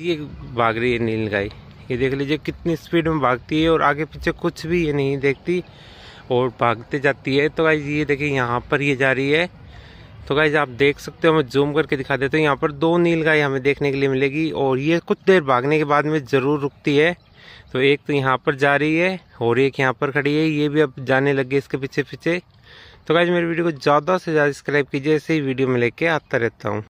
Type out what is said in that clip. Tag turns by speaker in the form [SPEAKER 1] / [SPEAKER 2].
[SPEAKER 1] ये भाग रही है नील गाय ये देख लीजिए कितनी स्पीड में भागती है और आगे पीछे कुछ भी ये नहीं देखती और भागते जाती है तो गाइज ये देखिए यहाँ पर ये जा रही है तो गाइज आप देख सकते हो मैं जूम करके दिखा देता हूँ यहाँ पर दो नील गाय हमें देखने के लिए मिलेगी और ये कुछ देर भागने के बाद में ज़रूर रुकती है तो एक तो यहाँ पर जा रही है और एक यहाँ पर खड़ी है ये भी अब जाने लग गई इसके पीछे पीछे तो गाइज मेरे वीडियो को ज़्यादा से ज़्यादा सब्सक्राइब कीजिए ऐसे ही वीडियो में लेके आता रहता हूँ